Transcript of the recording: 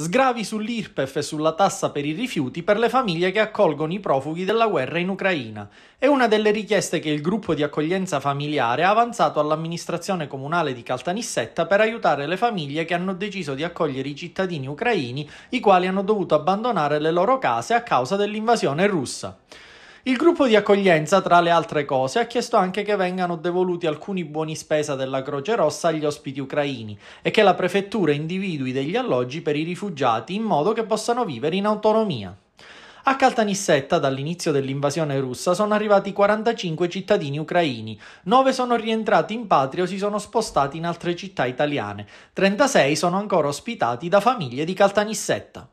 Sgravi sull'IRPEF e sulla tassa per i rifiuti per le famiglie che accolgono i profughi della guerra in Ucraina. È una delle richieste che il gruppo di accoglienza familiare ha avanzato all'amministrazione comunale di Caltanissetta per aiutare le famiglie che hanno deciso di accogliere i cittadini ucraini, i quali hanno dovuto abbandonare le loro case a causa dell'invasione russa. Il gruppo di accoglienza, tra le altre cose, ha chiesto anche che vengano devoluti alcuni buoni spesa della Croce Rossa agli ospiti ucraini e che la prefettura individui degli alloggi per i rifugiati in modo che possano vivere in autonomia. A Caltanissetta, dall'inizio dell'invasione russa, sono arrivati 45 cittadini ucraini, 9 sono rientrati in patria o si sono spostati in altre città italiane, 36 sono ancora ospitati da famiglie di Caltanissetta.